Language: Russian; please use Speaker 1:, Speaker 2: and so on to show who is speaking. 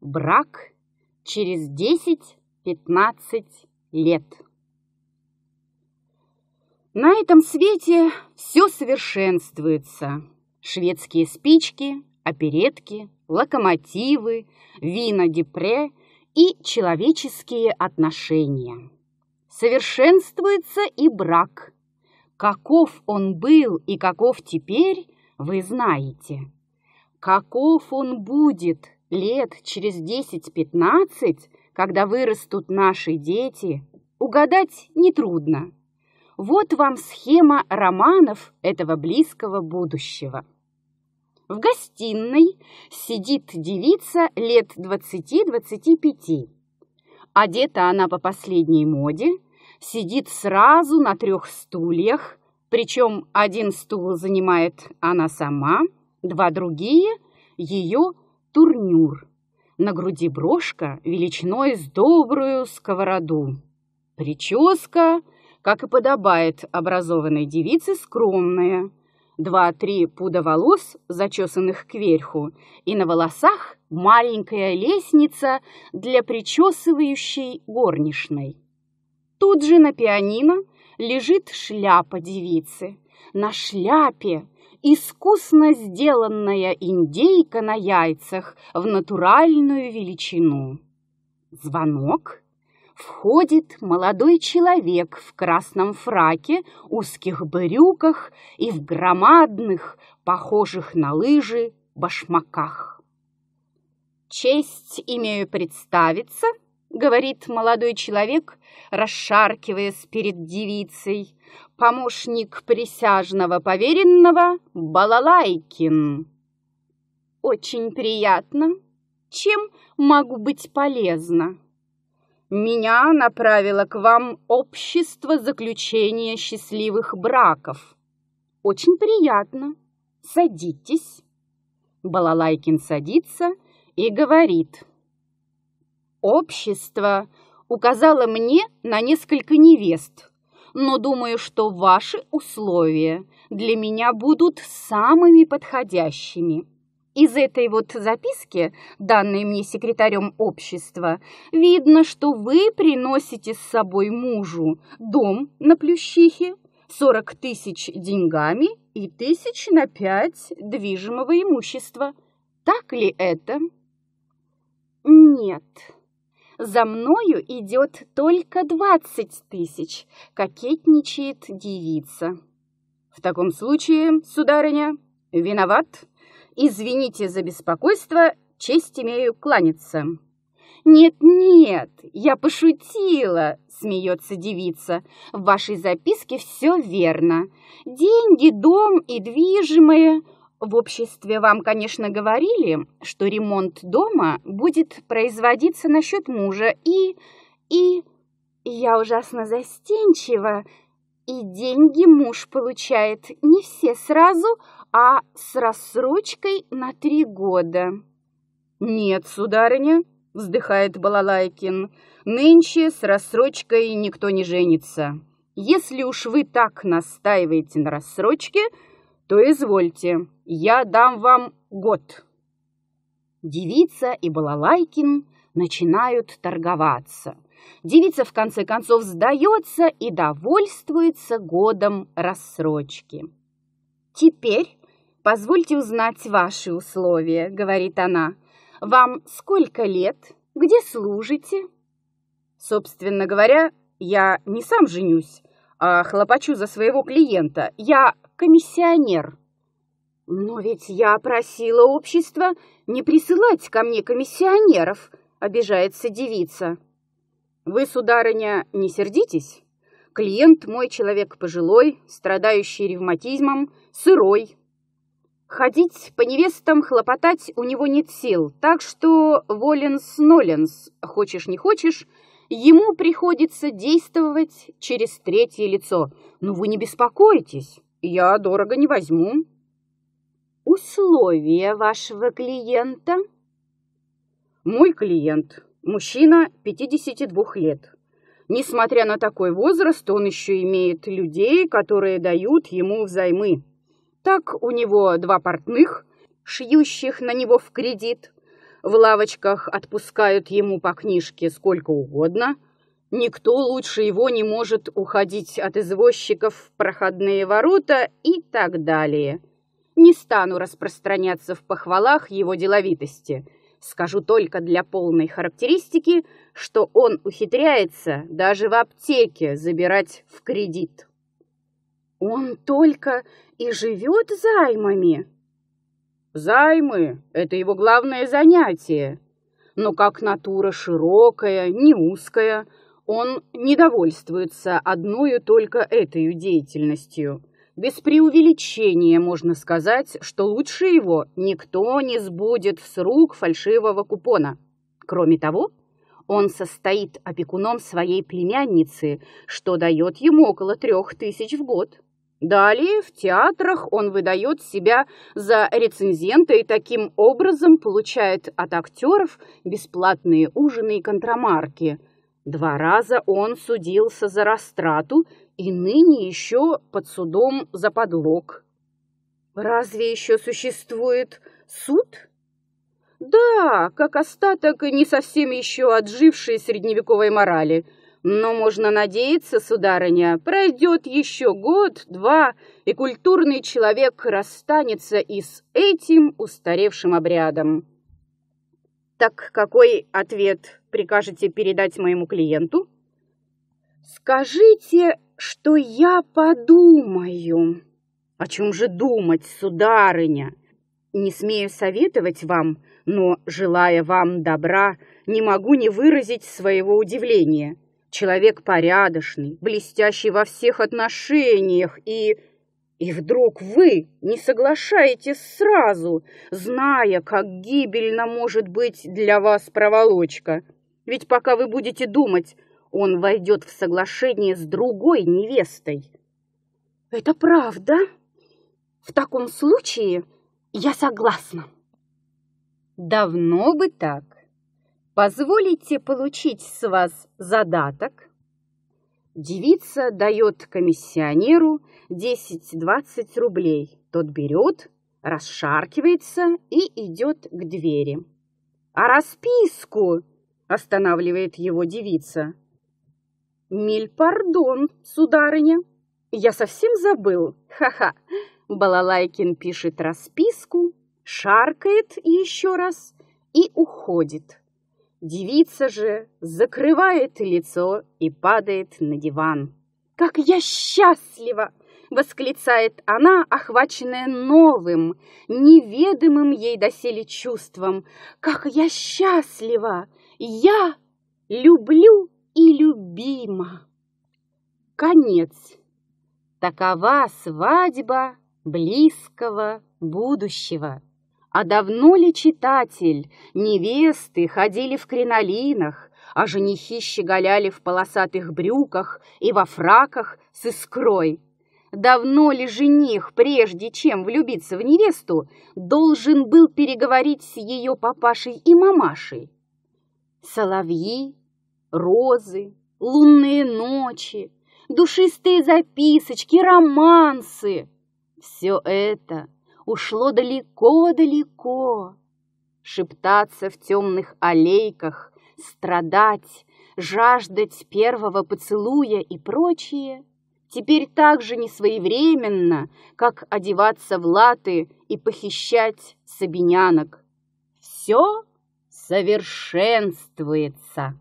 Speaker 1: Брак через 10-15 лет. На этом свете все совершенствуется. Шведские спички, оперетки, локомотивы, вина депре и человеческие отношения. Совершенствуется и брак. Каков он был и каков теперь, вы знаете. Каков он будет – лет через 10-15, когда вырастут наши дети, угадать нетрудно. Вот вам схема романов этого близкого будущего. В гостиной сидит девица лет 20-25. Одета она по последней моде, сидит сразу на трех стульях, причем один стул занимает она сама, два другие – ее турнюр. На груди брошка величиной с добрую сковороду. Прическа, как и подобает образованной девице, скромная. Два-три пуда волос, зачесанных кверху, и на волосах маленькая лестница для причесывающей горничной. Тут же на пианино лежит шляпа девицы – на шляпе искусно сделанная индейка на яйцах в натуральную величину. Звонок. Входит молодой человек в красном фраке, узких брюках и в громадных, похожих на лыжи, башмаках. «Честь имею представиться», — говорит молодой человек, расшаркиваясь перед девицей, помощник присяжного поверенного Балалайкин. «Очень приятно. Чем могу быть полезна?» «Меня направило к вам общество заключения счастливых браков». «Очень приятно. Садитесь». Балалайкин садится и говорит – Общество указало мне на несколько невест, но думаю, что ваши условия для меня будут самыми подходящими. Из этой вот записки, данной мне секретарем общества, видно, что вы приносите с собой мужу дом на Плющихе, 40 тысяч деньгами и тысяч на пять движимого имущества. Так ли это? Нет. За мною идет только двадцать тысяч, кокетничает девица. В таком случае, сударыня, виноват. Извините за беспокойство, честь имею кланяться. «Нет-нет, я пошутила!» – смеется девица. «В вашей записке все верно. Деньги, дом и движимые – в обществе вам, конечно, говорили, что ремонт дома будет производиться на счет мужа и... и... Я ужасно застенчива, и деньги муж получает не все сразу, а с рассрочкой на три года. «Нет, сударыня», — вздыхает Балалайкин, — «нынче с рассрочкой никто не женится. Если уж вы так настаиваете на рассрочке, — то извольте, я дам вам год. Девица и Балалайкин начинают торговаться. Девица в конце концов сдается и довольствуется годом рассрочки. «Теперь позвольте узнать ваши условия», — говорит она. «Вам сколько лет? Где служите?» «Собственно говоря, я не сам женюсь, а, хлопочу за своего клиента. Я комиссионер. Но ведь я просила общество не присылать ко мне комиссионеров, обижается девица. Вы, сударыня, не сердитесь? Клиент мой человек пожилой, страдающий ревматизмом, сырой. Ходить по невестам, хлопотать у него нет сил, так что воленс-ноленс, хочешь не хочешь, ему приходится действовать через третье лицо. Но ну, вы не беспокойтесь, я дорого не возьму. Условия вашего клиента? Мой клиент – мужчина 52 лет. Несмотря на такой возраст, он еще имеет людей, которые дают ему взаймы. Так у него два портных, шьющих на него в кредит – в лавочках отпускают ему по книжке сколько угодно, никто лучше его не может уходить от извозчиков в проходные ворота и так далее. Не стану распространяться в похвалах его деловитости. Скажу только для полной характеристики, что он ухитряется даже в аптеке забирать в кредит. «Он только и живет займами!» Займы — это его главное занятие. Но как натура широкая, не узкая, он не довольствуется одной только этой деятельностью. Без преувеличения можно сказать, что лучше его никто не сбудет с рук фальшивого купона. Кроме того, он состоит опекуном своей племянницы, что дает ему около трех тысяч в год. Далее в театрах он выдает себя за рецензента и таким образом получает от актеров бесплатные ужины и контрамарки. Два раза он судился за растрату и ныне еще под судом за подлог. Разве еще существует суд? Да, как остаток не совсем еще отжившей средневековой морали – но можно надеяться, сударыня, пройдет еще год-два, и культурный человек расстанется и с этим устаревшим обрядом. Так какой ответ прикажете передать моему клиенту? Скажите, что я подумаю. О чем же думать, сударыня? Не смею советовать вам, но, желая вам добра, не могу не выразить своего удивления – Человек порядочный, блестящий во всех отношениях и... И вдруг вы не соглашаетесь сразу, зная, как гибельно может быть для вас проволочка. Ведь пока вы будете думать, он войдет в соглашение с другой невестой. Это правда? В таком случае я согласна. Давно бы так. Позволите получить с вас задаток. Девица дает комиссионеру 10-20 рублей. Тот берет, расшаркивается и идет к двери. «А расписку!» – останавливает его девица. «Миль пардон, сударыня! Я совсем забыл! Ха-ха!» Балалайкин пишет расписку, шаркает еще раз и уходит. Девица же закрывает лицо и падает на диван. «Как я счастлива!» — восклицает она, охваченная новым, неведомым ей доселе чувством. «Как я счастлива! Я люблю и любима!» Конец. Такова свадьба близкого будущего. А давно ли, читатель, невесты ходили в кринолинах, а женихи щеголяли в полосатых брюках и во фраках с искрой? Давно ли жених, прежде чем влюбиться в невесту, должен был переговорить с ее папашей и мамашей? Соловьи, розы, лунные ночи, душистые записочки, романсы — все это — ушло далеко-далеко. Шептаться в темных аллейках, страдать, жаждать первого поцелуя и прочее теперь так же несвоевременно, как одеваться в латы и похищать сабинянок. Все совершенствуется.